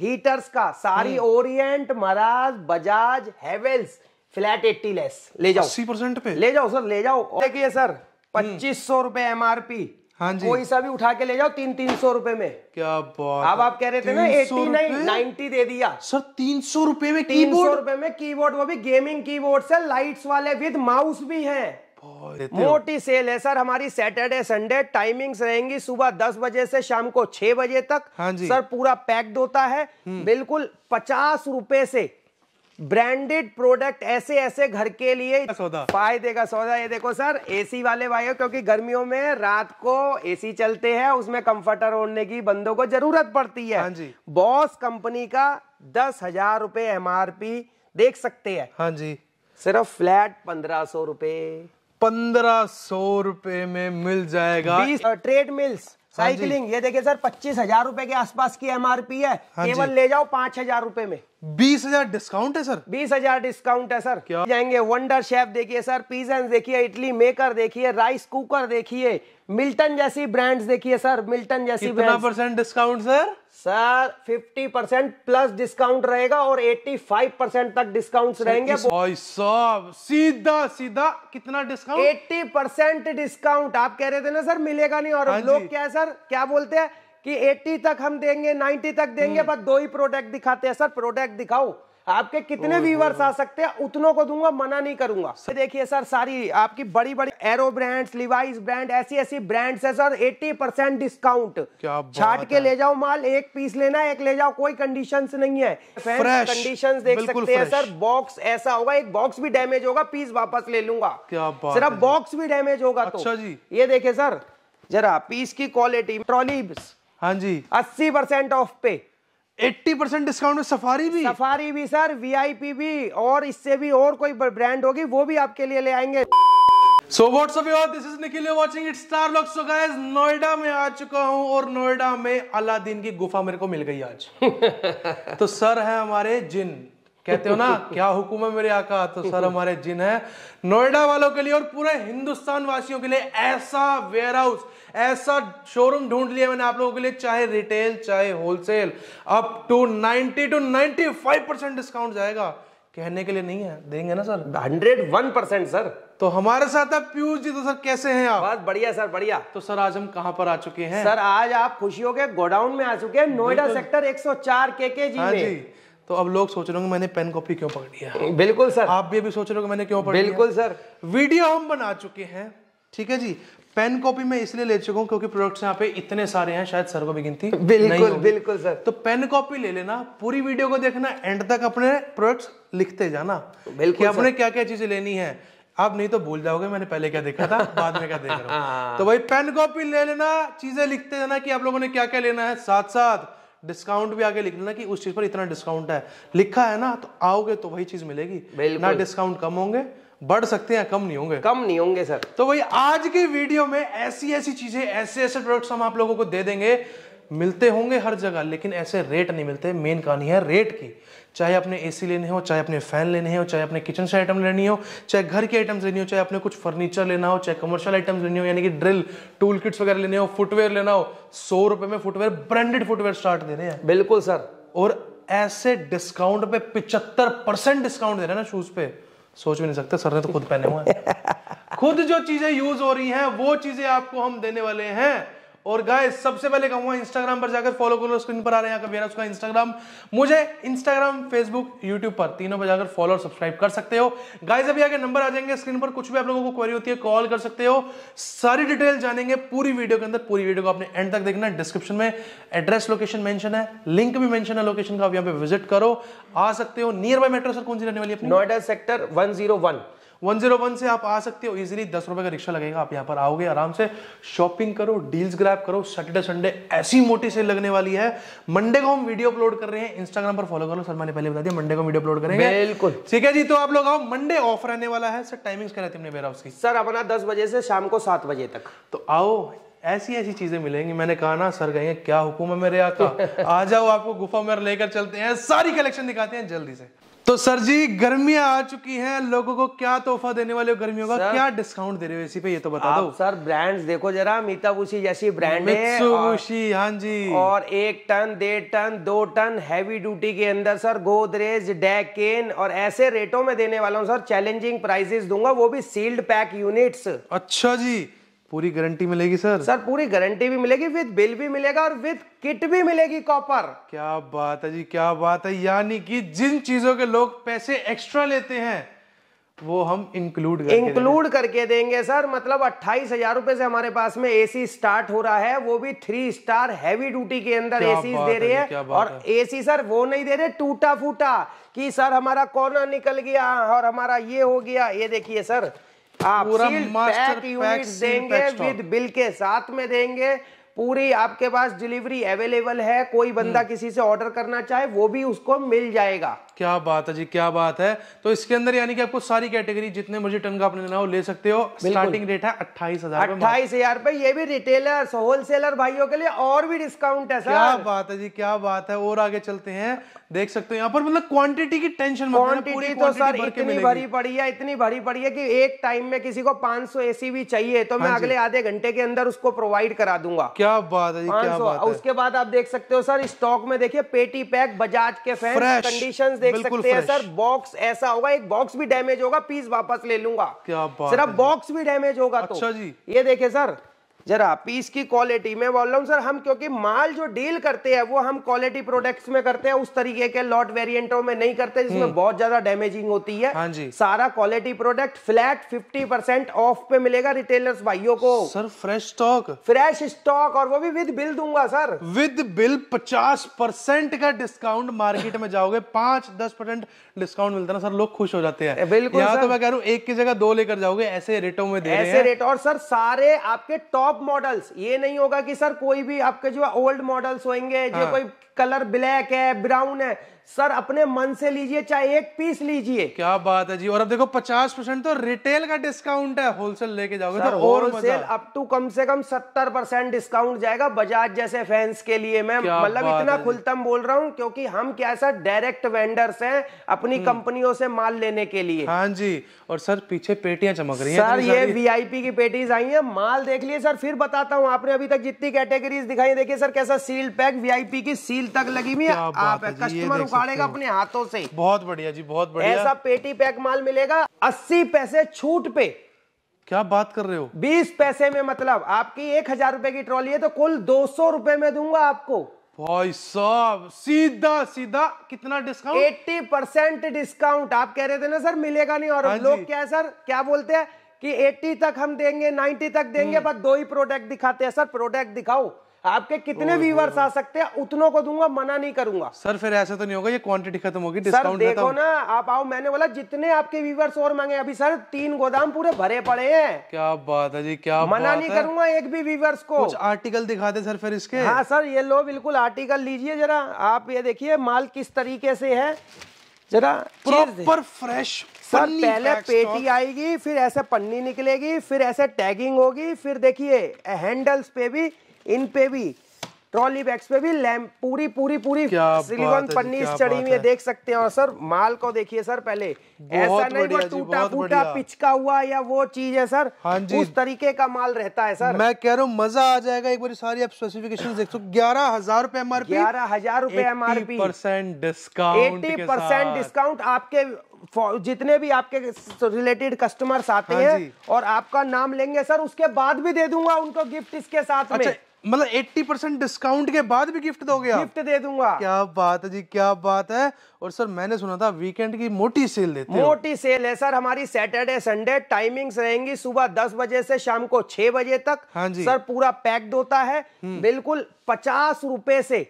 Heaters का सारी Orient मराज Bajaj Havells flat eighty less ले जाओ अस्सी परसेंट पे ले जाओ सर ले जाओ देखिए सर हम्म। पच्चीस सौ रूपए एम आर पी हाँ जी कोई सा भी उठा के ले जाओ तीन तीन सौ रूपये में क्या बात अब आप कह रहे थे ना एटी नाइन नाइनटी दे दिया सर तीन सौ रूपये में तीन सौ रूपये में कीबोर्ड वो भी गेमिंग कीबोर्ड से लाइट्स वाले विद माउस भी हैं मोटी सेल है सर हमारी सैटरडे संडे टाइमिंग्स रहेंगी सुबह दस बजे से शाम को छह बजे तक हाँ जी। सर पूरा पैक्ड होता है हम्म। बिल्कुल पचास रुपए से ब्रांडेड प्रोडक्ट ऐसे ऐसे घर के लिए फायदे का सौदा ये देखो सर एसी वाले भाइयों क्योंकि गर्मियों में रात को एसी चलते हैं उसमें कंफर्टर ओढ़ने की बंदों को जरूरत पड़ती है हाँ जी। बॉस कंपनी का दस हजार रुपए एम देख सकते हैं हाँ जी सिर्फ फ्लैट पंद्रह सौ रुपए पंद्रह सौ रुपए में मिल जाएगा ट्रेड मिल्स साइकिलिंग ये देखिए सर पच्चीस हजार रूपए के आसपास की एमआरपी है हाँ केवल ले जाओ पांच हजार रूपए में बीस हजार डिस्काउंट है सर बीस हजार डिस्काउंट है सर क्या जाएंगे वंडर शेफ देखिए सर पिजन देखिए इडली मेकर देखिए राइस कुकर देखिए मिल्टन जैसी ब्रांड्स देखिए सर मिल्टन जैसी कितना percent discount sir sir 50 percent plus discount रहेगा और 85 परसेंट तक डिस्काउंट रहेंगे सीधा सीधा कितना डिस्काउंट 80 परसेंट डिस्काउंट आप कह रहे थे ना सर मिलेगा नहीं और हाँ लोग क्या है सर क्या बोलते हैं कि 80 तक हम देंगे 90 तक देंगे बस हम्म। दो ही प्रोडक्ट दिखाते हैं सर प्रोडक्ट दिखाओ आपके कितने व्यूवर्स आ सकते हैं उतनों को दूंगा मना नहीं करूंगा देखिए सर सारी आपकी बड़ी बड़ी एरो ब्रांड्स लिवाइस ब्रांड ऐसी ऐसी ब्रांड्स है सर 80 परसेंट डिस्काउंट छाट के ले जाओ माल एक पीस लेना एक ले जाओ कोई कंडीशन नहीं है कंडीशन देख सकते हैं सर बॉक्स ऐसा होगा एक बॉक्स भी डैमेज होगा पीस वापस ले लूंगा सिर्फ बॉक्स भी डैमेज होगा तो अच्छा ये देखे सर जरा पीस की क्वालिटी ट्रॉली हाँ जी अस्सी परसेंट ऑफ पे एट्टी परसेंट डिस्काउंट में सफारी भी सफारी भी सर वीआईपी भी और इससे भी और कोई ब्रांड होगी वो भी आपके लिए ले आएंगे so what's up you this is Nikhil watching it star lock so guys Noida में आ चुका हूं और नोएडा में अलादीन की गुफा मेरे को मिल गई आज तो सर है हमारे जिन कहते हो ना क्या हुक्म है मेरे आका तो सर हमारे जिन है नोएडा वालों के लिए और पूरे हिंदुस्तान वासियों के लिए ऐसा वेयर हाउस ऐसा शोरूम ढूंढ लिया मैंने आप लोगों के लिए चाहे रिटेल चाहे wholesale up to 90 to 95 percent discount जाएगा कहने के लिए नहीं है देंगे ना sir hundred one percent sir तो हमारे साथ आप पीयूष जी तो सर कैसे हैं आप बस बढ़िया सर बढ़िया तो सर आज हम कहाँ पर आ चुके हैं सर आज आप खुशियों के गोडाउन में आ चुके हैं नोएडा सेक्टर 104 के के जी में तो अब लोग सोच रहे होंगे मैंने पेन कॉपी क्यों पकड़ लिया बिल्कुल सर आप भी अभी सोच रहे हो मैंने क्यों पकड़ बिल्कुल सर वीडियो हम बना चुके हैं ठीक है जी पेन कॉपी में इसलिए ले चुका हूँ क्योंकि प्रोडक्ट्स यहाँ पे इतने सारे हैं शायद सर को भी गिनती बिल्कुल बिल्कुल सर तो पेन कॉपी ले लेना पूरी वीडियो को देखना एंड तक अपने प्रोडक्ट्स लिखते जाना बिल्कुल अपने क्या क्या चीजें लेनी है आप नहीं तो भूल जाओगे मैंने पहले क्या देखा था बाद में क्या देख रहा हूँ तो भाई पेन कॉपी ले लेना चीजें लिखते जाना कि आप लोगों ने क्या क्या लेना है साथ साथ डिस्काउंट भी आगे लिख लेना कि उस चीज पर इतना डिस्काउंट है लिखा है ना तो आओगे तो वही चीज मिलेगी ना डिस्काउंट कम होंगे बढ़ सकते हैं कम नहीं होंगे कम नहीं होंगे सर तो वही आज की वीडियो में ऐसी ऐसी चीजें ऐसे ऐसे प्रोडक्ट्स हम आप लोगों को दे देंगे मिलते होंगे हर जगह लेकिन ऐसे रेट नहीं मिलते मेन कहानी है रेट की चाहे अपने एसी लेने हो चाहे अपने फ़ैन लेने हो चाहे अपने किचन से आइटम लेनी हो चाहे घर के आइटम्स लेनी हो चाहे अपने कुछ फर्नीचर लेना हो चाहे कमर्शियल आइटम्स लेनी हो यानी कि ड्रिल टूल किट्स वगैरह लेने हो फुटवेयर लेना हो सौ रुपए में फुटवेयर ब्रांडेड फुटवेयर स्टार्ट दे रहे हैं बिल्कुल सर और ऐसे डिस्काउंट पे पिचहत्तर परसेंट डिस्काउंट दे रहे हैं ना शूज़ पे सोच भी नहीं सकते सर ने तो खुद पहने हुए हैं खुद जो चीज़ें यूज़ हो रही हैं वो चीज़ें आपको हम देने वाले हैं और गाय सबसे पहले कहूंगा इंस्टाग्राम पर जाकर फॉलो करो स्क्रीन पर आ रहे हैं उसका इंस्टाग्राम मुझे इंस्टाग्राम फेसबुक यूट्यूब पर तीनों पर जाकर फॉलो और सब्सक्राइब कर सकते हो गाय अभी आगे नंबर आ जाएंगे स्क्रीन पर कुछ भी आप लोगों को क्वेरी होती है कॉल कर सकते हो सारी डिटेल जानेंगे पूरी वीडियो के अंदर पूरी वीडियो को आपने एंड तक देखना है डिस्क्रिप्शन में एड्रेस लोकेशन मेंशन है लिंक भी मेंशन है लोकेशन का आप यहाँ पे विजिट करो आ सकते हो नियर बाय मेट्रो सर कौन सी रहने वाली है नोएडा सेक्टर वन वन से आप आ सकते हो इजिली दस रुपए का रिक्शा लगेगा आप यहाँ पर आओगे आराम से शॉपिंग करो डील्स ग्रैप करो सैटरडे संडे ऐसी मोटी सेल लगने वाली है मंडे को हम वीडियो अपलोड कर रहे हैं इंस्टाग्राम पर फॉलो करो सर मैंने पहले बता दिया मंडे को वीडियो अपलोड करेंगे बिल्कुल ठीक है जी तो आप लोग आओ मंडे ऑफ रहने वाला है सर टाइमिंग्स क्या रहती है उसकी सर अपना दस बजे से शाम को सात बजे तक तो आओ ऐसी ऐसी चीजें मिलेंगी मैंने कहा ना सर कहेंगे क्या हुक्म है मेरे आका आ जाओ आपको गुफा में लेकर चलते हैं सारी कलेक्शन दिखाते हैं जल्दी से तो सर जी गर्मियां आ चुकी हैं लोगों को क्या तोहफा देने वाले हो गर्मियों का क्या डिस्काउंट दे रहे हो इसी पे ये तो बता दो सर ब्रांड्स देखो जरा मीताबुशी जैसी ब्रांड है हाँ जी और एक टन डेढ़ टन दो टन हैवी ड्यूटी के अंदर सर गोदरेज डेकेन और ऐसे रेटों में देने वाला हूँ सर चैलेंजिंग प्राइजेस दूंगा वो भी सील्ड पैक यूनिट्स अच्छा जी पूरी गारंटी मिलेगी सर सर पूरी गारंटी भी मिलेगी विद बिल भी मिलेगा और विद किट भी मिलेगी कॉपर क्या बात है जी क्या बात है यानी कि जिन चीजों के लोग पैसे एक्स्ट्रा लेते हैं वो हम इंक्लूड करके इंक्लूड करके देंगे सर मतलब अट्ठाईस हजार रूपए से हमारे पास में एसी स्टार्ट हो रहा है वो भी थ्री स्टार हैवी ड्यूटी के अंदर एसी दे रहे हैं और एसी सर वो नहीं दे रहे टूटा फूटा कि सर हमारा कॉर्नर निकल गया और हमारा ये हो गया ये देखिए सर आप पूरा मास्टर पैक देंगे विद बिल के साथ में देंगे पूरी आपके पास डिलीवरी अवेलेबल है कोई बंदा हम्म। किसी से ऑर्डर करना चाहे वो भी उसको मिल जाएगा क्या बात है जी क्या बात है तो इसके अंदर यानी कि आपको सारी कैटेगरी जितने मुझे टन का आपने लेना हो ले सकते हो स्टार्टिंग रेट है अट्ठाईस हजार अट्ठाईस हजार रुपए ये भी रिटेलर होलसेलर भाइयों के लिए और भी डिस्काउंट है क्या बात है जी क्या बात है और आगे चलते हैं देख सकते हो यहाँ पर मतलब क्वांटिटी की टेंशन क्वांटिटी तो सर इतनी भरी पड़ी है इतनी भरी पड़ी है कि एक टाइम में किसी को 500 सौ एसी भी चाहिए तो मैं हाँ अगले आधे घंटे के अंदर उसको प्रोवाइड करा दूंगा क्या बात है क्या बात है उसके बाद आप देख सकते हो सर स्टॉक में देखिए पेटी पैक बजाज के फैन कंडीशन देख सकते हैं सर बॉक्स ऐसा होगा एक बॉक्स भी डैमेज होगा पीस वापस ले लूंगा क्या सिर्फ बॉक्स भी डैमेज होगा तो। अच्छा तो जी ये देखे सर जरा पीस की क्वालिटी में बोल रहा हूँ सर हम क्योंकि माल जो डील करते हैं वो हम क्वालिटी प्रोडक्ट्स में करते हैं उस तरीके के लॉट वेरिएंटों में नहीं करते जिसमें हम्म। बहुत ज्यादा डैमेजिंग होती है हाँ जी सारा quality product flat fifty percent off पे मिलेगा रिटेलर्स भाइयों को sir fresh stock fresh stock और वो भी विद बिल दूंगा सर विद बिल पचास परसेंट का डिस्काउंट मार्केट में जाओगे पांच दस परसेंट डिस्काउंट मिलता है ना सर लोग खुश हो जाते हैं बिल्कुल तो मैं कह रहा हूँ एक की जगह दो लेकर जाओगे ऐसे रेटों में ऐसे रेट और सर सारे आपके टॉप स्टॉक मॉडल्स ये नहीं होगा कि सर कोई भी आपके जो ओल्ड मॉडल्स होंगे जो हाँ। कोई कलर ब्लैक है ब्राउन है सर अपने मन से लीजिए चाहे एक पीस लीजिए क्या बात है जी और अब देखो पचास परसेंट तो रिटेल का डिस्काउंट है होलसेल लेके जाओगे तो होलसेल अप टू कम से कम सत्तर परसेंट डिस्काउंट जाएगा बजाज जैसे फैंस के लिए मैं मतलब इतना खुलतम बोल रहा हूँ क्योंकि हम क्या सर डायरेक्ट वेंडर्स हैं अपनी कंपनियों हम्म। से माल लेने के लिए हाँ जी और सर पीछे पेटियां चमक रही है सर ये वीआईपी की पेटीज आई है माल देख लिए सर फिर बताता हूँ आपने अभी तक जितनी कैटेगरीज दिखाई देखिए सर कैसा सील पैक वीआईपी की सील तक लगी हुई है आप कस्टमर फाड़ेगा अपने हाथों से बहुत बढ़िया जी बहुत बढ़िया ऐसा पेटी पैक माल मिलेगा अस्सी पैसे छूट पे क्या बात कर रहे हो बीस पैसे में मतलब आपकी एक हजार रूपए की ट्रॉली है तो कुल दो सौ रुपए में दूंगा आपको भाई साहब सीधा सीधा कितना डिस्काउंट एट्टी परसेंट डिस्काउंट आप कह रहे थे ना सर मिलेगा नहीं और हाँ लोग क्या है सर क्या बोलते हैं कि 80 तक हम देंगे 90 तक देंगे हम्म। बस दो ही प्रोडक्ट दिखाते हैं सर प्रोडक्ट दिखाओ आपके कितने व्यूवर्स आ सकते हैं उतनों को दूंगा मना नहीं करूंगा सर फिर ऐसा तो नहीं होगा ये क्वांटिटी खत्म होगी डिस्काउंट देखो ना आप आओ मैंने बोला जितने आपके व्यूवर्स और मांगे अभी सर तीन गोदाम पूरे भरे पड़े हैं क्या बात है जी क्या मना नहीं करूंगा एक भी व्यूवर्स को कुछ आर्टिकल दिखा दे सर फिर इसके हाँ सर ये लो बिल्कुल आर्टिकल लीजिए जरा आप ये देखिए माल किस तरीके से है जरा प्रॉपर फ्रेश सर पहले पेटी आएगी फिर ऐसे पन्नी निकलेगी फिर ऐसे टैगिंग होगी फिर देखिए हैंडल्स पे भी इन पे भी ट्रॉली बैग्स पे भी लैम्प पूरी पूरी पूरी सिलिकॉन पन्नी चढ़ी हुई है देख सकते हैं और सर माल को देखिए सर पहले ऐसा नहीं वो टूटा फूटा पिचका हुआ या वो चीज है सर हाँ जी उस तरीके का माल रहता है सर मैं कह रहा हूँ मजा आ जाएगा एक बार सारी आप स्पेसिफिकेशन देख सो ग्यारह हजार रूपए एम आर पी ग्यारह हजार रूपए M R P percent discount eighty percent discount आपके जितने भी आपके रिलेटेड कस्टमर्स आते हाँ हैं और आपका नाम लेंगे सर उसके बाद भी दे दूंगा उनको गिफ्ट इसके साथ में अच्छा, मतलब 80 परसेंट डिस्काउंट के बाद भी गिफ्ट दोगे आप गिफ्ट दे दूंगा क्या बात है जी क्या बात है और सर मैंने सुना था वीकेंड की मोटी सेल देते मोटी सेल है सर हमारी सैटरडे संडे टाइमिंग्स रहेंगी सुबह 10 बजे से शाम को 6 बजे तक हाँ जी सर पूरा पैक्ड होता है हम्म। बिल्कुल पचास रुपए से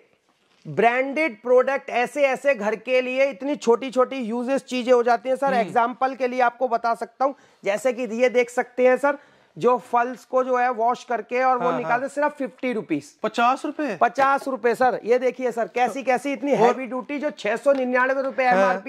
ब्रांडेड प्रोडक्ट ऐसे ऐसे घर के लिए इतनी छोटी छोटी यूजेस चीजें हो जाती हैं सर एग्जांपल हम्म। के लिए आपको बता सकता हूं जैसे कि ये देख सकते हैं सर जो फल्स को जो है वॉश करके और हाँ, वो निकालते हाँ। सिर्फ फिफ्टी रुपीज पचास रूपए पचास रूपए सर ये देखिए सर कैसी कैसी इतनी हैवी ड्यूटी जो छह सौ निन्यानवे रूपए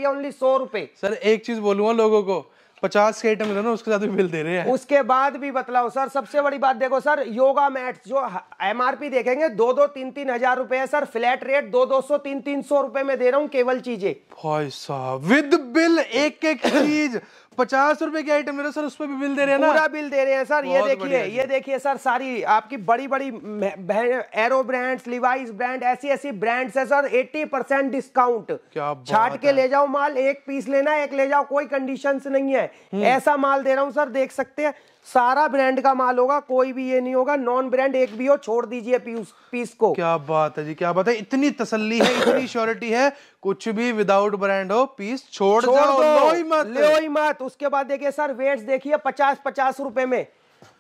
ओनली हाँ। सौ रूपए सर एक चीज बोलूंगा लोगों को पचास के आइटम ना उसके साथ भी बिल दे रहे हैं उसके बाद भी बतलाओ सर सबसे बड़ी बात देखो सर योगा मैट्स जो एमआरपी देखेंगे दो दो तीन तीन हजार रूपए है सर फ्लैट रेट दो दो सौ तीन तीन सौ रूपए में दे रहा हूँ केवल चीजें भाई साहब विद बिल एक एक चीज पचास रुपए की आइटम सर उस पर भी बिल दे रहे हैं पूरा बिल दे रहे हैं सर ये देखिए ये देखिए सर सारी आपकी बड़ी बड़ी एरो ब्रांड्स लिवाइस ब्रांड ऐसी ऐसी ब्रांड्स है सर 80 परसेंट डिस्काउंट छाट के ले जाओ माल एक पीस लेना एक ले जाओ कोई कंडीशन नहीं है हम्म। ऐसा माल दे रहा हूँ सर देख सकते हैं सारा ब्रांड का माल होगा कोई भी ये नहीं होगा नॉन ब्रांड एक भी हो छोड़ दीजिए पीस पीस को क्या बात है जी क्या बात है इतनी तसल्ली है इतनी श्योरिटी है कुछ भी विदाउट ब्रांड हो पीस छोड़, छोड़ जाओ, दो, लो ही मत ले ही मत उसके बाद देखिए सर वेट्स देखिए पचास पचास रुपए में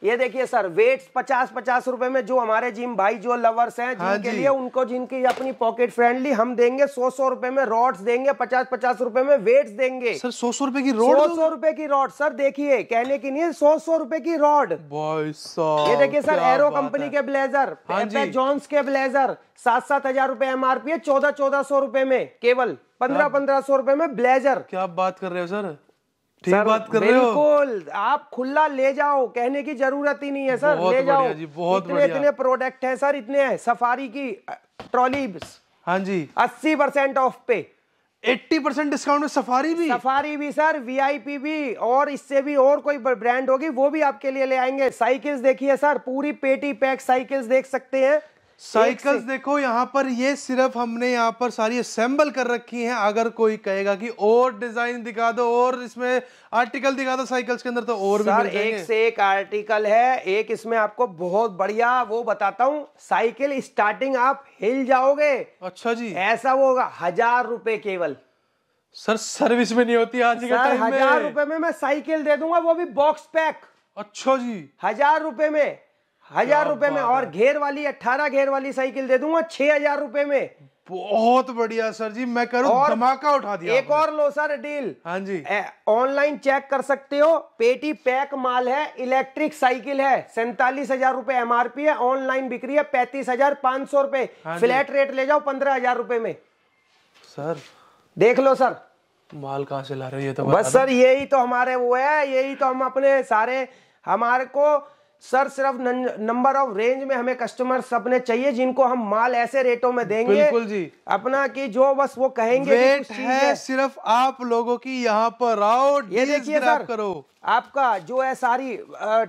ये देखिए सर वेट्स पचास पचास रुपए में जो हमारे जिम भाई जो लवर्स हैं जिम हाँ के लिए उनको जिनकी अपनी पॉकेट फ्रेंडली हम देंगे सौ सौ रुपए में रॉड्स देंगे पचास पचास रुपए में वेट्स देंगे सर सौ सौ रुपए की रोड सौ सौ रुपए की रॉड सर देखिए कहने की नहीं सौ हाँ सौ रुपए की रॉड ये देखिए सर एरो कंपनी के ब्लेजर जॉन्स के ब्लेजर सात सात हजार रूपए एम आर पी है चौदह चौदह सौ रूपये में केवल पंद्रह पंद्रह सौ रूपये में ब्लेजर क्या बात कर रहे हो सर ठीक बात कर रहे हो बिल्कुल आप खुला ले जाओ कहने की जरूरत ही नहीं है सर ले जाओ जी, बहुत इतने इतने प्रोडक्ट हैं सर इतने हैं सफारी की ट्रॉली हाँ जी अस्सी परसेंट ऑफ पे 80 परसेंट डिस्काउंट में सफारी भी सफारी भी सर वीआईपी भी और इससे भी और कोई ब्रांड होगी वो भी आपके लिए ले आएंगे साइकिल्स देखिए सर पूरी पेटी पैक साइकिल्स देख सकते हैं साइकिल्स देखो यहाँ पर ये सिर्फ हमने यहाँ पर सारी असेंबल कर रखी हैं अगर कोई कहेगा कि और डिजाइन दिखा दो और इसमें आर्टिकल दिखा दो साइकिल्स के अंदर तो और सर, एक से एक आर्टिकल है एक इसमें आपको बहुत बढ़िया वो बताता हूँ साइकिल स्टार्टिंग आप हिल जाओगे अच्छा जी ऐसा वो होगा हजार रुपए केवल सर सर्विस में नहीं होती आज के टाइम में हजार रुपए में मैं साइकिल दे दूंगा वो भी बॉक्स पैक अच्छा जी हजार रुपए में हजार रुपए में और घेर वाली अट्ठारह घेर वाली साइकिल दे दूंगा छह हजार रुपए में बहुत बढ़िया सर जी मैं और धमाका उठा दिया एक और लो सर डील हाँ जी ऑनलाइन चेक कर सकते हो पेटी पैक माल है इलेक्ट्रिक साइकिल है सैतालीस हजार रूपए एमआरपी है ऑनलाइन बिक्री है पैंतीस हजार पांच सौ रूपए हाँ फ्लैट रेट ले जाओ पंद्रह हजार रूपए में सर देख लो सर माल कहाँ से ला रहे हो ये तो बस सर यही तो हमारे वो है यही तो हम अपने सारे हमारे को सर सिर्फ नंबर ऑफ रेंज में हमें कस्टमर सबने चाहिए जिनको हम माल ऐसे रेटों में देंगे बिल्कुल जी अपना कि जो बस वो कहेंगे वेट है, है सिर्फ आप लोगों की यहाँ पर आओ ये देखिए सर करो आपका जो है सारी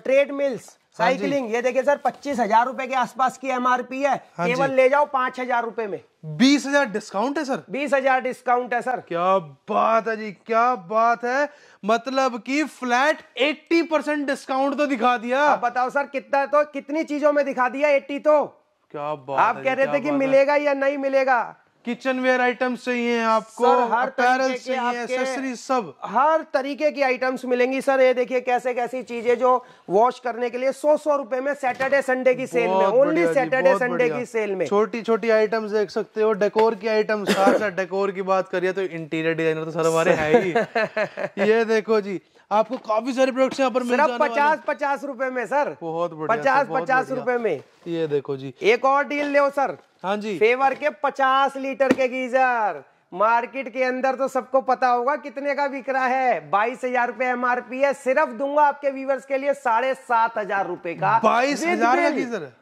ट्रेड मिल्स साइकिलिंग ये देखिए सर पच्चीस हजार रूपए के आसपास की एमआरपी है हाँ केवल ले जाओ पांच हजार रूपए में बीस हजार डिस्काउंट है सर बीस हजार डिस्काउंट है सर क्या बात है जी क्या बात है मतलब कि फ्लैट एट्टी परसेंट डिस्काउंट तो दिखा दिया आप बताओ सर कितना तो कितनी चीजों में दिखा दिया एट्टी तो क्या बात आप कह रहे थे कि मिलेगा या नहीं मिलेगा वेयर आइटम्स चाहिए आपको सर, हर सब हर तरीके की आइटम्स मिलेंगी सर ये देखिए कैसे कैसी चीजें जो वॉश करने के लिए सौ सौ रुपए में सैटरडे संडे की सेल में ओनली सैटरडे संडे की सेल में छोटी छोटी आइटम्स देख सकते हो डेकोर की आइटम्स डेकोर की बात करिए तो इंटीरियर डिजाइनर तो सर हमारे है ही ये देखो जी आपको काफी सारे प्रोडक्ट यहाँ पर मिल पचास पचास रूपए में सर बहुत पचास पचास रूपए में ये देखो जी एक और डील ले सर हाँ जी फेवर के पचास लीटर के गीजर मार्केट के अंदर तो सबको पता होगा कितने का बिक रहा है बाईस हजार रूपए एम आर पी है सिर्फ दूंगा आपके व्यूवर्स के लिए साढ़े सात हजार रूपए का बाईस हजार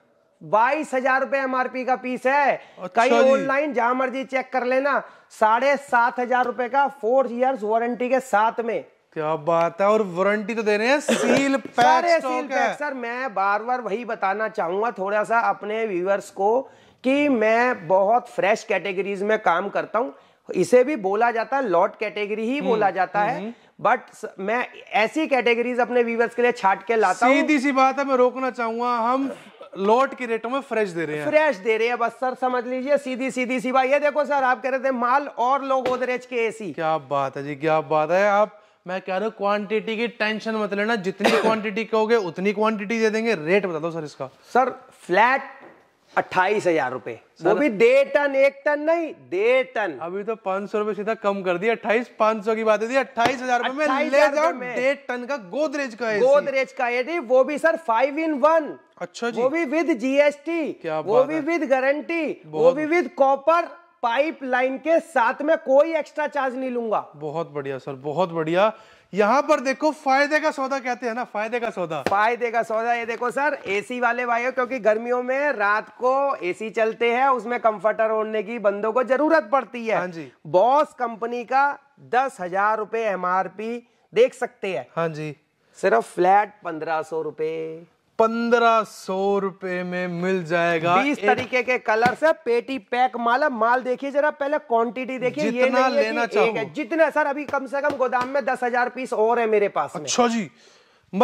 बाईस हजार रूपए पी का पीस है अच्छा कई ऑनलाइन जहां मर्जी चेक कर लेना साढ़े सात हजार रूपए का फोर ईयर्स वारंटी के साथ में क्या बात है और वारंटी तो दे रहे हैं seal pack seal pack sir मैं बार बार वही बताना चाहूंगा थोड़ा सा अपने व्यूअर्स को कि मैं बहुत फ्रेश कैटेगरीज में काम करता हूं इसे भी बोला जाता है लॉट कैटेगरी ही हम्म, बोला जाता है बट हम्म। मैं ऐसी कैटेगरीज अपने व्यूवर्स के लिए छाट के लाता हूँ सीधी सी बात है मैं रोकना चाहूंगा हम लॉट के रेटों में फ्रेश दे रहे हैं फ्रेश दे रहे हैं बस सर समझ लीजिए सीधी सीधी सी बात ये देखो सर आप कह रहे थे माल और लोग गोदरेज के एसी क्या बात है जी क्या बात है आप मैं कह रहा हूँ क्वांटिटी की टेंशन मत लेना जितनी क्वांटिटी कहोगे उतनी क्वांटिटी दे देंगे रेट बता दो सर इसका सर फ्लैट अट्ठाईस हजार रुपए वो भी डेढ़ टन एक टन नहीं दे टन अभी तो पांच सौ रुपए सीधा कम कर दिया अट्ठाईस पांच सौ की बात है अट्ठाईस हजार रुपए में ले जाओ डेढ़ टन का गोदरेज का है गोदरेज का एसी वो भी सर फाइव इन वन अच्छा जी वो भी विद जीएसटी क्या वो भी विद गारंटी वो भी विद कॉपर पाइपलाइन के साथ में कोई एक्स्ट्रा चार्ज नहीं लूंगा बहुत बढ़िया सर बहुत बढ़िया यहाँ पर देखो फायदे का सौदा कहते हैं ना फायदे का सौदा फायदे का सौदा ये देखो सर एसी वाले भाइयों क्योंकि गर्मियों में रात को एसी चलते हैं उसमें कंफर्टर ओढ़ने की बंदों को जरूरत पड़ती है हाँ जी बॉस कंपनी का दस हजार रूपए पी देख सकते हैं हाँ जी सिर्फ फ्लैट पंद्रह सौ रुपए पंद्रह सौ रुपए में मिल जाएगा इस तरीके के कलर से पेटी पैक माल माल देखिए जरा पहले क्वांटिटी देखिए जितना ये लेना चाहिए जितना सर अभी कम से कम गोदाम में दस हजार पीस और है मेरे पास अच्छा जी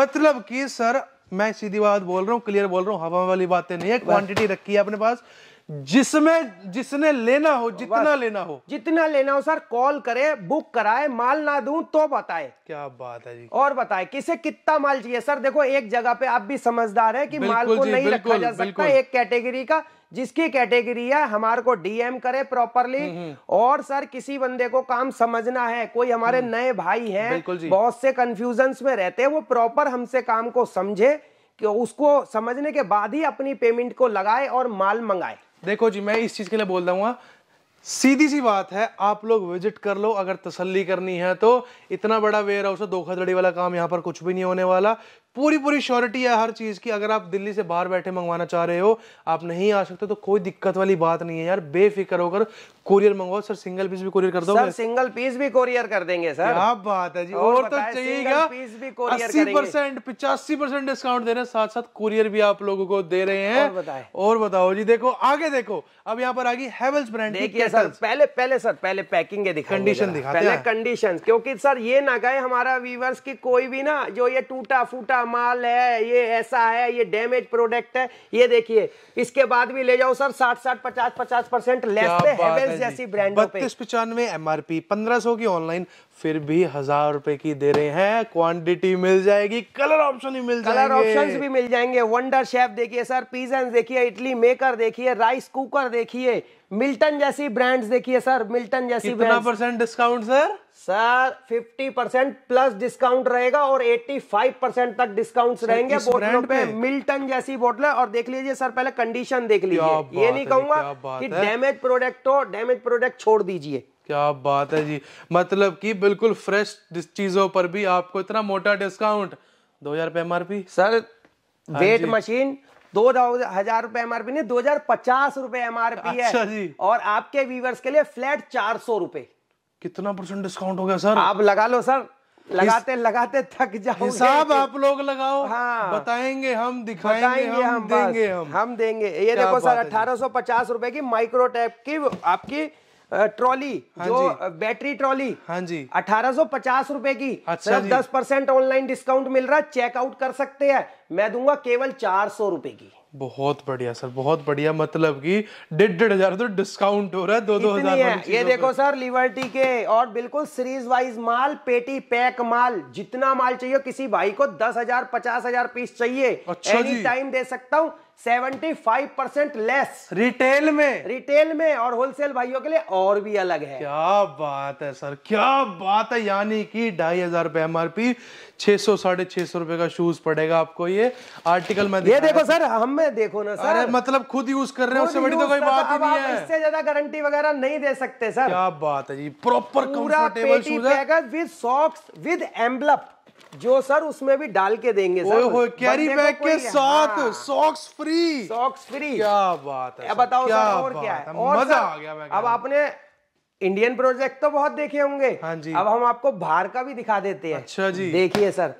मतलब कि सर मैं सीधी बात बोल रहा हूँ क्लियर बोल रहा हूँ हवा वाली बातें नहीं है क्वांटिटी रखी है अपने पास जिसमें जिसने लेना हो जितना लेना हो जितना लेना हो सर कॉल करे बुक कराए माल ना दू तो बताए क्या बात है जी और बताए किसे कितना माल चाहिए सर देखो एक जगह पे आप भी समझदार है कि माल को नहीं रखा जा सकता एक कैटेगरी का जिसकी कैटेगरी है हमारे को डीएम करे प्रॉपरली हम्म, हम्म। और सर किसी बंदे को काम समझना है कोई हमारे हम्म। नए भाई है बहुत से कंफ्यूजन में रहते हैं वो प्रॉपर हमसे काम को समझे कि उसको समझने के बाद ही अपनी पेमेंट को लगाए और माल मंगाए देखो जी मैं इस चीज़ के लिए बोल दूंगा हाँ। सीधी सी बात है आप लोग विजिट कर लो अगर तसल्ली करनी है तो इतना बड़ा वेयर हाउस है धोखाधड़ी वाला काम यहाँ पर कुछ भी नहीं होने वाला पूरी पूरी श्योरिटी है हर चीज़ की अगर आप दिल्ली से बाहर बैठे मंगवाना चाह रहे हो आप नहीं आ सकते तो कोई दिक्कत वाली बात नहीं है यार बेफिक्र होकर कुरियर मंगवाओ सर सिंगल पीस भी कुरियर कर दो सर सिंगल पीस भी कुरियर कर देंगे सर क्या बात है जी और, और तो क्या पीस भी कुरियर अस्सी परसेंट पिचासी परसेंट डिस्काउंट दे रहे हैं साथ साथ कुरियर भी आप लोगों को दे रहे हैं और बताए और बताओ जी देखो आगे देखो अब यहाँ पर आ गई हेवल्स ब्रांड देखिए सर पहले पहले सर पहले पैकिंग कंडीशन दिखा पहले कंडीशन क्योंकि सर ये ना कहे हमारा व्यूवर्स की कोई भी ना जो ये टूटा फूटा माल है ये ऐसा है ये डैमेज प्रोडक्ट है ये देखिए इसके बाद भी ले जाओ सर साठ साठ पचास पचास परसेंट लेस पे हेवल्स जैसी ब्रांड बत्तीस पचानवे एम आर पी पंद्रह सौ की ऑनलाइन फिर भी हजार रुपए की दे रहे हैं क्वांटिटी मिल जाएगी कलर ऑप्शन भी मिल कलर ऑप्शंस भी मिल जाएंगे वंडर शेफ देखिए सर पिजन देखिए इडली मेकर देखिए राइस कुकर देखिए मिल्टन जैसी ब्रांड्स देखिए सर मिल्टन जैसी कितना percent discount sir sir 50 percent plus discount रहेगा और 85 परसेंट तक डिस्काउंट रहेंगे बोतलों पे मिल्टन जैसी बोतल और देख लीजिए सर पहले कंडीशन देख लीजिए ये नहीं कहूंगा कि डैमेज प्रोडक्ट हो डैमेज प्रोडक्ट छोड़ दीजिए क्या बात है जी मतलब कि बिल्कुल फ्रेश चीजों पर भी आपको इतना मोटा डिस्काउंट दो हजार एमआरपी सर वेट हाँ मशीन दो हजार रुपए एमआरपी नहीं दो हजार पचास रुपए एमआरपी है अच्छा और आपके व्यूवर्स के लिए फ्लैट चार सौ रुपए कितना परसेंट डिस्काउंट हो गया सर आप लगा लो सर लगाते लगाते थक जाओ हिसाब आप लोग लगाओ हाँ बताएंगे हम दिखाएंगे बताएंगे हम, हम देंगे हम हम देंगे ये देखो सर अठारह सौ पचास रुपए की माइक्रो टैप की आपकी ट्रॉली हाँ जो बैटरी ट्रॉली हाँ जी अठारह सौ पचास रूपए की अच्छा सिर्फ दस परसेंट ऑनलाइन डिस्काउंट मिल रहा है चेकआउट कर सकते हैं मैं दूंगा केवल चार सौ रूपए की बहुत बढ़िया सर बहुत बढ़िया मतलब कि डेढ़ डेढ़ हजार तो डिस्काउंट हो रहा है दो दो हजार ये देखो सर लिबर्टी के और बिल्कुल सीरीज वाइज माल पेटी पैक माल जितना माल चाहिए किसी भाई को दस हजार पचास हजार पीस चाहिए एनी अच्छा टाइम दे सकता हूँ 75 परसेंट लेस रिटेल में रिटेल में और होलसेल भाइयों के लिए और भी अलग है क्या बात है सर क्या बात है यानी कि ढाई हजार रुपए एम आर पी छह सौ साढ़े छह सौ रुपए का शूज पड़ेगा आपको ये आर्टिकल में ये देखो सर हम में देखो ना सर मतलब खुद यूज कर रहे हैं उससे बड़ी तो कोई बात ही नहीं है इससे ज्यादा गारंटी वगैरह नहीं दे सकते सर क्या बात है जी प्रॉपर कंफर्टेबल शूज है विद सॉक्स विद एम्बलप जो सर उसमें भी डाल के देंगे सर ओए कैरी बैग के साथ हाँ। सॉक्स फ्री सॉक्स फ्री क्या बात है अब बताओ क्या सर और क्या है और मजा आ गया अब आपने इंडियन प्रोजेक्ट तो बहुत देखे होंगे हाँ जी अब हम आपको बाहर का भी दिखा देते हैं अच्छा जी देखिए सर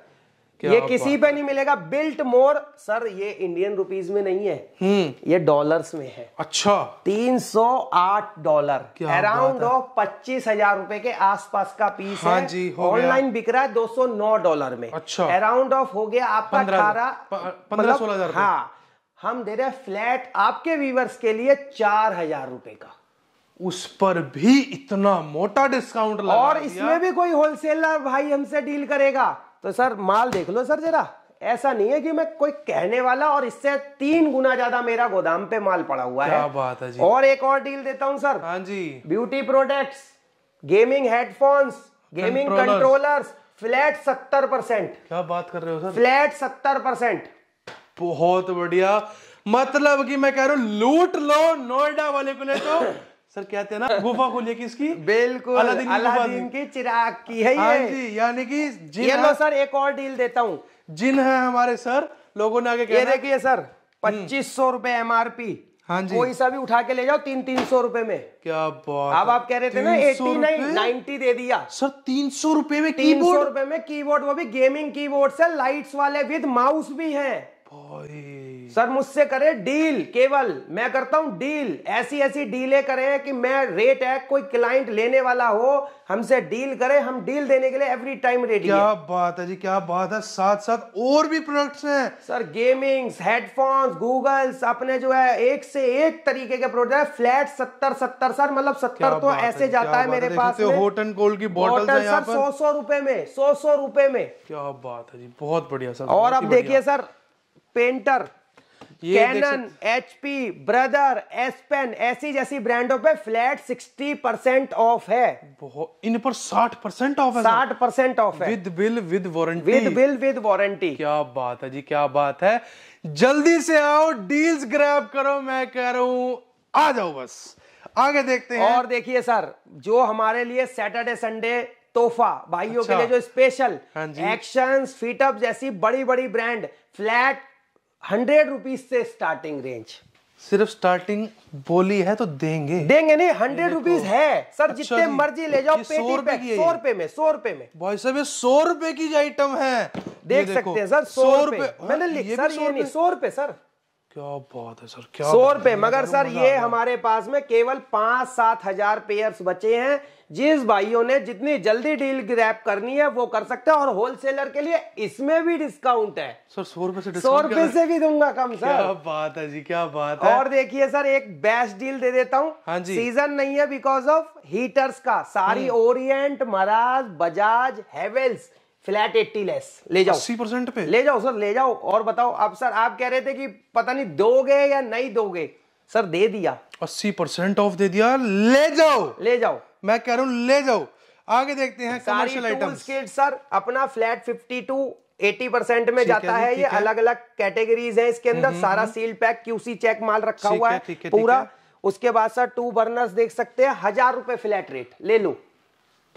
ये किसी पे नहीं मिलेगा बिल्ट मोर सर ये इंडियन रुपीज में नहीं है हम्म। ये डॉलर्स में है अच्छा 308 डॉलर अराउंड ऑफ पच्चीस हजार रूपए के आसपास का पीस हाँ है ऑनलाइन बिक रहा है 209 डॉलर में अच्छा अराउंड ऑफ हो गया आपका अठारह पंद्रह मतलब सोलह हजार हाँ हम दे रहे फ्लैट आपके व्यूवर्स के लिए चार हजार रूपए का उस पर भी इतना मोटा डिस्काउंट लगा और इसमें भी कोई होलसेलर भाई हमसे डील करेगा तो सर माल देख लो सर जरा ऐसा नहीं है कि मैं कोई कहने वाला और इससे तीन गुना ज्यादा मेरा गोदाम पे माल पड़ा हुआ है बात है जी और एक और डील देता हूँ सर हाँ जी beauty products gaming headphones gaming controllers flat सत्तर परसेंट क्या बात कर रहे हो सर फ्लैट सत्तर परसेंट बहुत बढ़िया मतलब कि मैं कह रहा हूँ लूट लो नोएडा वाले को ले तो सर कहते हैं ना गुफा खोलिए किसकी बिल्कुल अलादीन की चिराग की है ये हाँ जी यानी कि जिन ये लो सर एक और डील देता हूँ जिन है हमारे सर लोगों ने आगे ये देखिए सर हम्म। पच्चीस सौ रूपए एम आर पी हाँ जी कोई सा भी उठा के ले जाओ तीन तीन सौ रूपये में क्या बात अब आप कह रहे थे ना एटी नाइन नाइनटी दे दिया सर तीन सौ रूपये में तीन सौ रूपये में कीबोर्ड वो भी गेमिंग कीबोर्ड से लाइट्स वाले विद माउस भी है भाई सर मुझसे करे डील केवल मैं करता हूं डील ऐसी ऐसी डीलें करें कि मैं रेट है कोई क्लाइंट लेने वाला हो हमसे डील करे हम डील देने के लिए एवरी टाइम रेडी क्या है। बात है जी क्या बात है साथ साथ और भी प्रोडक्ट्स हैं सर गेमिंग हेडफोन्स गूगल्स अपने जो है एक से एक तरीके के प्रोडक्ट है फ्लैट सत्तर सत्तर सर मतलब सत्तर तो ऐसे जाता है मेरे पास होट एंड कोल्ड की बॉटल सर सौ सौ रुपए में सौ सौ रुपए में क्या बात है जी बहुत बढ़िया सर और अब देखिए sir printer Canon HP Brother एस पेन ऐसी जैसी ब्रांडों पे फ्लैट सिक्सटी परसेंट ऑफ है इन पर साठ परसेंट ऑफ है 60 परसेंट ऑफ है with bill with warranty with bill with warranty क्या बात है जी क्या बात है जल्दी से आओ डील्स ग्रैब करो मैं कह रहा हूं आ जाओ बस आगे देखते हैं और देखिए सर जो हमारे लिए सैटरडे संडे तोहफा भाइयों अच्छा। के लिए जो स्पेशल एक्शन फिटअप जैसी बड़ी बड़ी ब्रांड फ्लैट हंड्रेड रुपीज से स्टार्टिंग रेंज सिर्फ स्टार्टिंग बोली है तो देंगे देंगे नहीं हंड्रेड रुपीज है सर अच्छा जितने मर्जी ले जाओ सौ रुपए सौ रुपए में सौ रुपए में भाई साहब ये सौ रुपए की आइटम है देख सकते हैं सर सौ रुपए हाँ, मैंने लिख सर ये नहीं सौ रुपए सर क्या बात है सर क्या सौ रुपए मगर सर ये हमारे पास में केवल पांच सात हजार पेयर्स बचे हैं जिस भाइयों ने जितनी जल्दी डील ग्रैप करनी है वो कर सकते हैं और होलसेलर के लिए इसमें भी डिस्काउंट है सर सौ रुपए से सौ रुपए से भी दूंगा कम सर क्या बात है जी क्या बात है और देखिए सर एक बेस्ट डील दे देता हूँ हाँ सीजन नहीं है बिकॉज ऑफ हीटर्स का सारी ओरिएंट मराज Bajaj Havells flat eighty less ले जाओ अस्सी परसेंट पे ले जाओ सर ले जाओ और बताओ अब सर आप कह रहे थे कि पता नहीं दोगे या नहीं दोगे सर दे दिया अस्सी परसेंट ऑफ दे दिया ले जाओ ले जाओ मैं कह रहा हूँ ले जाओ आगे देखते हैं कमर्शियल आइटम्स सर अपना flat fifty to eighty percent में जाता है ये अलग अलग कैटेगरीज हैं इसके अंदर हम्म, सारा सील पैक क्यूसी चेक माल रखा हुआ है पूरा उसके बाद सर टू बर्नर्स देख सकते हैं हजार रुपए फ्लैट रेट ले लो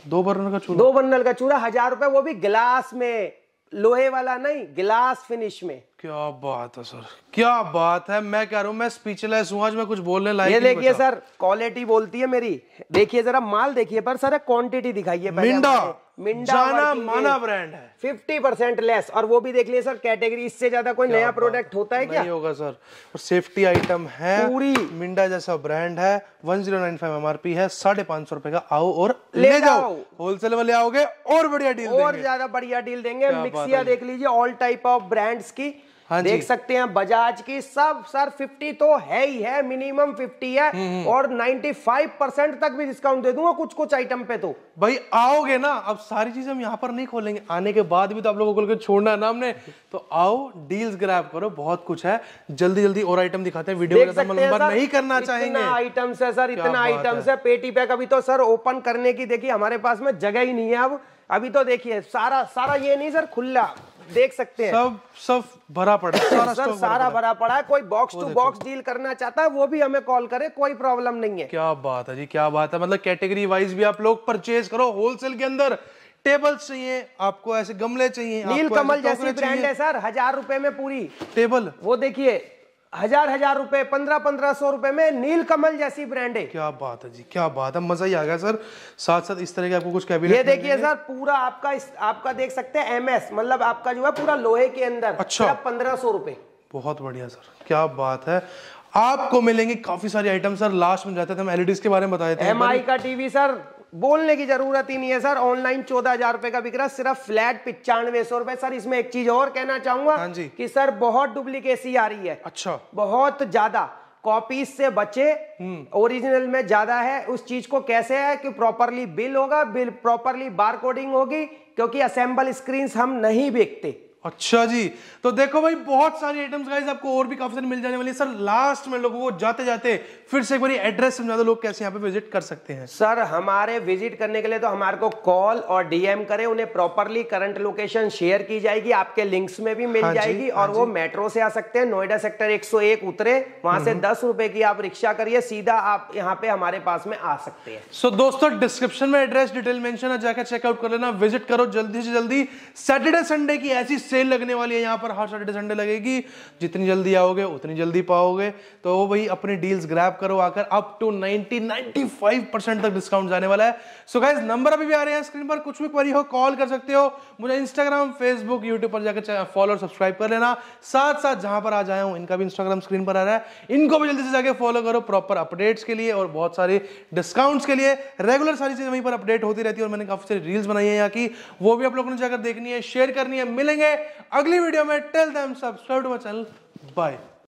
दो बर्नल का चूरा दो बर्नल का चूरा हजार रुपए वो भी गिलास में लोहे वाला नहीं गिलास फिनिश में क्या बात है सर क्या बात है मैं कह रहा हूँ मैं स्पीचलेस हूँ आज मैं कुछ बोलने लायक ये देखिए सर क्वालिटी बोलती है मेरी देखिए जरा माल देखिए पर सर क्वांटिटी दिखाइए मिंडा मिंडा जाना माना ब्रांड है फिफ्टी परसेंट लेस और वो भी देख लिए सर कैटेगरी इससे ज्यादा कोई नया प्रोडक्ट होता है क्या नहीं होगा सर और सेफ्टी आइटम है पूरी मिंडा जैसा ब्रांड है one zero nine five MRP है साढ़े पांच सौ रुपए का आओ और ले, ले जाओ होलसेल में ले आओगे और बढ़िया डील और ज्यादा बढ़िया डील देंगे मिक्सिया देख लीजिए ऑल टाइप ऑफ ब्रांड्स की हाँ देख सकते हैं बजाज की सब सर 50 तो है ही है मिनिमम 50 है हम्म, हम्म। और 95 परसेंट तक भी डिस्काउंट दे दूंगा कुछ कुछ आइटम पे तो भाई आओगे ना अब सारी चीजें हम यहाँ पर नहीं खोलेंगे आने के बाद भी तो आप लोगों को छोड़ना है ना हमने तो आओ डील्स ग्रैप करो बहुत कुछ है जल्दी जल्दी और आइटम दिखाते हैं वीडियो नहीं करना चाहेंगे आइटम्स है सर इतना आइटम्स है पेटी पैक अभी तो सर ओपन करने की देखिए हमारे पास में जगह ही नहीं है अब अभी तो देखिए सारा सारा ये नहीं सर खुला देख सकते हैं सब सब भरा पड़ा है सारा सर सारा भरा पड़ा है कोई बॉक्स टू बॉक्स डील करना चाहता है वो भी हमें कॉल करे कोई प्रॉब्लम नहीं है क्या बात है जी क्या बात है मतलब कैटेगरी वाइज भी आप लोग परचेज करो होलसेल के अंदर टेबल्स चाहिए आपको ऐसे गमले चाहिए नील कमल जैसी ब्रांड है सर हजार रुपए में पूरी टेबल वो देखिए हजार हजार रुपए पंद्रह पंद्रह सौ रुपए में नील कमल जैसी ब्रांड है क्या बात है जी क्या बात है मजा ही आ गया सर साथ साथ इस तरह के आपको कुछ कैबिनेट ये देखिए सर पूरा आपका इस, आपका देख सकते हैं एमएस मतलब आपका जो है पूरा लोहे के अंदर अच्छा पंद्रह सौ रुपए बहुत बढ़िया सर क्या बात है आपको मिलेंगे काफी सारी आइटम सर लास्ट में जाते थे हम एलईडी e के बारे में बताए थे एम का टीवी सर बोलने की जरूरत ही नहीं है सर ऑनलाइन चौदह हजार रुपए का बिक रहा सिर्फ फ्लैट पिचानवे सौ रुपए सर इसमें एक चीज और कहना चाहूंगा हाँ कि सर बहुत डुप्लीकेसी आ रही है अच्छा बहुत ज्यादा कॉपीज से बचे हम्म। ओरिजिनल में ज्यादा है उस चीज को कैसे है कि प्रॉपरली बिल होगा बिल प्रॉपरली बार कोडिंग होगी क्योंकि असेंबल स्क्रीन हम नहीं बेचते अच्छा जी तो देखो भाई बहुत सारी आइटम्स गाइस आपको और भी काफी सारी मिल जाने वाली है सर लास्ट में लोगों को जाते जाते फिर से एक बार एड्रेस समझा दो लोग कैसे यहाँ पे विजिट कर सकते हैं सर हमारे विजिट करने के लिए तो हमारे को कॉल और डीएम करें उन्हें प्रॉपरली करंट लोकेशन शेयर की जाएगी आपके लिंक्स में भी मिल हाँ जाएगी हाँ और वो मेट्रो से आ सकते हैं नोएडा सेक्टर एक उतरे वहां से हम्म। दस रुपए की आप रिक्शा करिए सीधा आप यहाँ पे हमारे पास में आ सकते हैं सो दोस्तों डिस्क्रिप्शन में एड्रेस डिटेल मेंशन है जाकर चेकआउट कर लेना विजिट करो जल्दी से जल्दी सैटरडे संडे की ऐसी सेल लगने वाली है यहाँ पर हर सैटरडे संडे लगेगी जितनी जल्दी आओगे उतनी जल्दी पाओगे तो भाई अपनी डील्स ग्रैप करो आकर up to ninety ninety five percent तक डिस्काउंट जाने वाला है सो गाइज नंबर अभी भी आ रहे हैं स्क्रीन पर कुछ भी क्वारी हो कॉल कर सकते हो मुझे इंस्टाग्राम फेसबुक यूट्यूब पर जाकर फॉलो और सब्सक्राइब कर लेना साथ साथ जहां पर आ जाए हूँ इनका भी इंस्टाग्राम स्क्रीन पर आ रहा है इनको भी जल्दी से जाकर फॉलो करो प्रॉपर अपडेट्स के लिए और बहुत सारे डिस्काउंट्स के लिए रेगुलर सारी चीजें वहीं पर अपडेट होती रहती है और मैंने काफ़ी सारी रील्स बनाई है यहाँ की वो भी आप लोगों ने जाकर देखनी है शेयर करनी है मिलेंगे अगली वीडियो में tell them subscribe to my channel bye